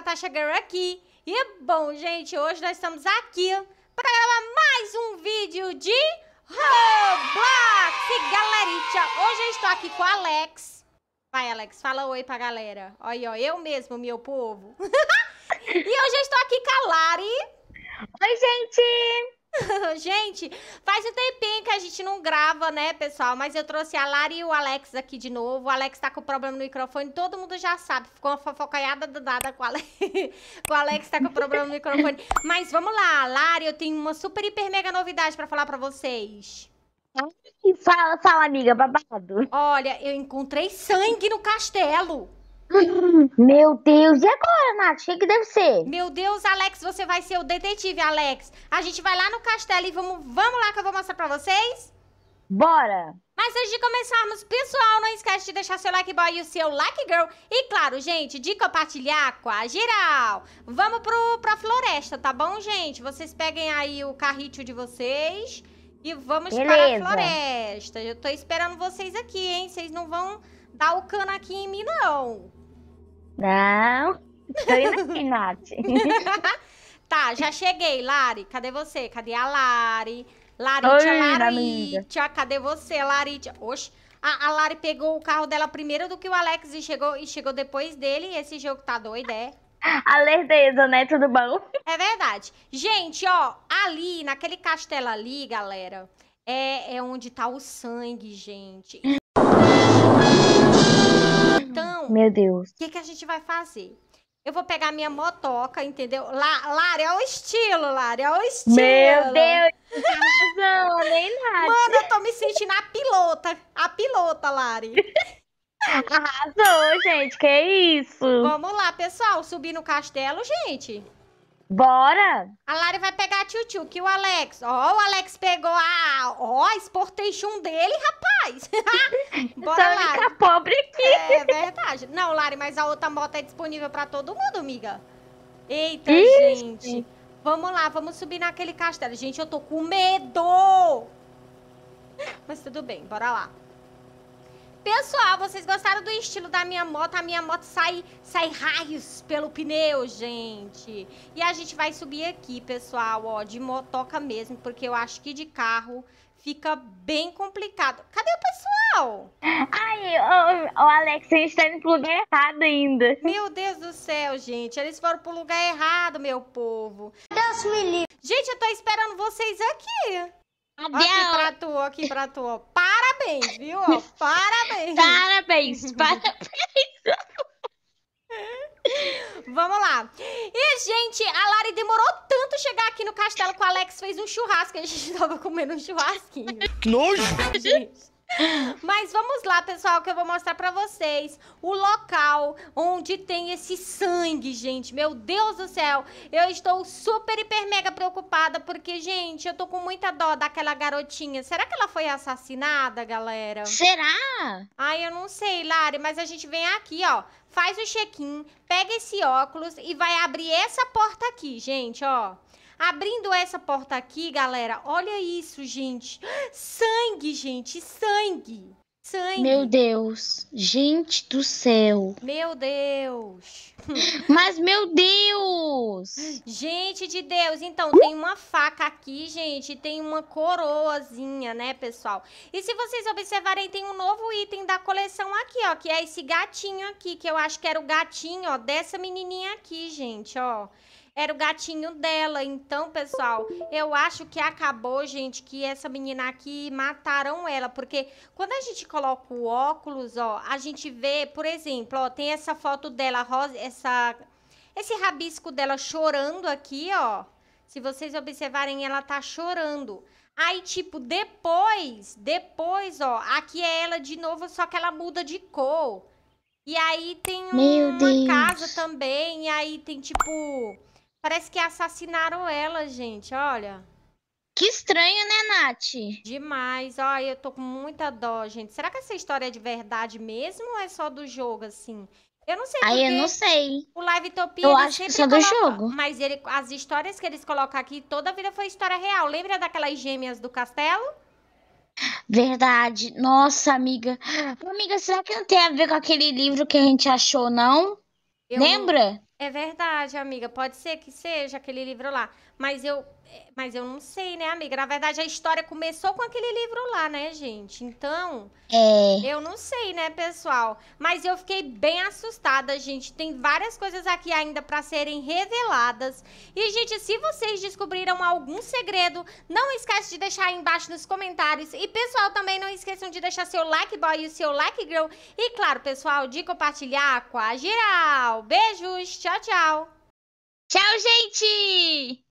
Natasha Girl chegando aqui. E bom, gente, hoje nós estamos aqui para gravar mais um vídeo de Roblox. galerinha. hoje eu estou aqui com o Alex. Vai, Alex, fala oi pra galera. olha ó, eu mesmo, meu povo. e hoje eu estou aqui com a Lari. Oi, gente! gente, faz um tempinho que a gente não grava, né, pessoal? Mas eu trouxe a Lara e o Alex aqui de novo. O Alex tá com problema no microfone, todo mundo já sabe. Ficou uma fofocaiada danada com o Alex. o Alex tá com problema no microfone. Mas vamos lá, Lara, eu tenho uma super, hiper, mega novidade para falar para vocês. Fala, fala, amiga, babado. Olha, eu encontrei sangue no castelo. Meu Deus, e agora, Nath? O que, deve ser? Meu Deus, Alex, você vai ser o detetive, Alex. A gente vai lá no castelo e vamos, vamos lá que eu vou mostrar pra vocês. Bora! Mas antes de começarmos, pessoal, não esquece de deixar seu like boy e o seu like girl. E claro, gente, de compartilhar com a geral. Vamos pro, pra floresta, tá bom, gente? Vocês peguem aí o carrito de vocês e vamos Beleza. para a floresta. Eu tô esperando vocês aqui, hein? Vocês não vão dar o cano aqui em mim, não. Não, Nath. tá, já cheguei, Lari. Cadê você? Cadê a Lari? Laritia, Laritia, cadê você, Laritia? Oxe, a, a, Lari pegou o carro dela primeiro do que o Alex e chegou, e chegou depois dele. E esse jogo tá doido, é? A lerdeza, né? Tudo bom? É verdade. Gente, ó, ali, naquele castelo ali, galera, é, é onde tá o sangue, gente. Meu Deus. O que, que a gente vai fazer? Eu vou pegar minha motoca, entendeu? Lá, Lara, é o estilo, Lara, é o estilo. Meu Deus, não, nem nada. Mano, eu tô me sentindo a pilota, a pilota, Lari. Arrasou, gente, que isso. Vamos lá, pessoal, subir no castelo, gente. Bora! A Lari vai pegar a tio que o Alex. Ó, oh, o Alex pegou a, ó, oh, a Sportation dele, rapaz. Bora, Só Lari. Tá pobre aqui. É verdade. Não, Lari, mas a outra moto é disponível para todo mundo, amiga. Eita, Ixi. gente. Vamos lá, vamos subir naquele castelo. Gente, eu tô com medo. Mas tudo bem, bora lá. Pessoal, vocês gostaram do estilo da minha moto? A minha moto sai, sai raios pelo pneu, gente. E a gente vai subir aqui, pessoal, ó, de motoca mesmo, porque eu acho que de carro fica bem complicado. Cadê o pessoal? Ai, o, o Alex, a gente tá indo pro lugar errado ainda. Meu Deus do céu, gente. Eles foram pro lugar errado, meu povo. Deus me livre. Gente, eu tô esperando vocês aqui. Adeus. Aqui pra tu, aqui pra tu, parabéns, viu? Ó, parabéns. Parabéns, parabéns. Vamos lá. E, gente, a Lari demorou tanto chegar aqui no castelo que o Alex fez um churrasco. A gente tava comendo um churrasquinho. Que nojo! Gente. Mas vamos lá, pessoal, que eu vou mostrar para vocês o local onde tem esse sangue, gente. Meu Deus do céu, eu estou super, hiper, mega preocupada porque, gente, eu tô com muita dó daquela garotinha. Será que ela foi assassinada, galera? Será? Ai, eu não sei, Lari, mas a gente vem aqui, ó, faz o check-in, pega esse óculos e vai abrir essa porta aqui, gente, ó. Abrindo essa porta aqui, galera, olha isso, gente. Sangue, gente, sangue. Sangue. Meu Deus, gente do céu. Meu Deus. Mas, meu Deus! Gente de Deus, então tem uma faca aqui, gente, tem uma coroazinha, né, pessoal? E se vocês observarem, tem um novo item da coleção aqui, ó, que é esse gatinho aqui, que eu acho que era o gatinho, ó, dessa menininha aqui, gente, ó era o gatinho dela. Então, pessoal, eu acho que acabou, gente, que essa menina aqui mataram ela. Porque quando a gente coloca o óculos, ó, a gente vê, por exemplo, ó, tem essa foto dela, rosa, essa, esse rabisco dela chorando aqui, ó. Se vocês observarem, ela tá chorando. Aí, tipo, depois, depois, ó, aqui é ela de novo, só que ela muda de cor. E aí tem um, uma casa também, e aí tem, tipo, Parece que assassinaram ela, gente, olha. Que estranho, né, Nath? Demais. Olha, eu tô com muita dó, gente. Será que essa história é de verdade mesmo ou é só do jogo, assim? Eu não sei. Aí eu não sei. O Live Topia. Eu acho que só coloca... do jogo. Mas ele... as histórias que eles colocam aqui, toda a vida foi história real. Lembra daquelas gêmeas do castelo? Verdade. Nossa, amiga. Amiga, será que não tem a ver com aquele livro que a gente achou, não? Eu... Lembra? É verdade, amiga. Pode ser que seja aquele livro lá. Mas eu, é, mas eu não sei, né, amiga? Na verdade, a história começou com aquele livro lá, né, gente? Então, é. eu não sei, né, pessoal? Mas eu fiquei bem assustada, gente. Tem várias coisas aqui ainda para serem reveladas. E, gente, se vocês descobriram algum segredo, não esquece de deixar aí embaixo nos comentários. E, pessoal, também não esqueçam de deixar seu like boy e o seu like girl. E, claro, pessoal, de compartilhar com a geral. Beijos, tchau! Tchau, tchau. Tchau, gente!